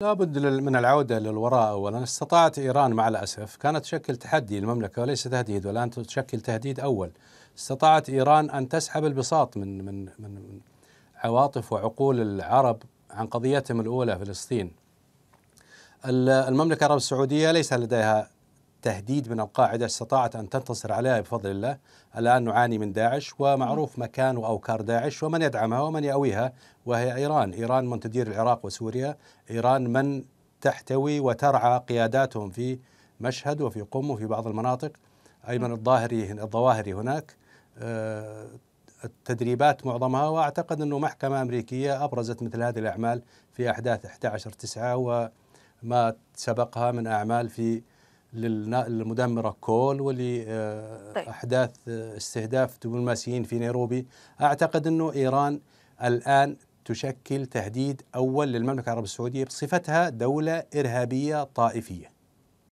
لابد من العودة للوراء أولا استطاعت إيران مع الأسف كانت تشكل تحدي للمملكة وليس تهديد والآن تشكل تهديد أول استطاعت إيران أن تسحب البساط من, من, من عواطف وعقول العرب عن قضيتهم الأولى فلسطين المملكة العربية السعودية ليس لديها تهديد من القاعدة استطاعت أن تنتصر عليها بفضل الله الآن نعاني من داعش ومعروف مكان وأوكار داعش ومن يدعمها ومن يأويها وهي إيران إيران من تدير العراق وسوريا إيران من تحتوي وترعى قياداتهم في مشهد وفي قم وفي بعض المناطق أيمن الظاهري الظواهري هناك آه، التدريبات معظمها وأعتقد أنه محكمة أمريكية أبرزت مثل هذه الأعمال في أحداث 11 9 وما سبقها من أعمال في للمدمره كول ولاحداث آه، طيب. آه، استهداف دبلوماسيين في نيروبي اعتقد انه ايران الان تشكل تهديد اول للمملكه العربيه السعوديه بصفتها دوله ارهابيه طائفيه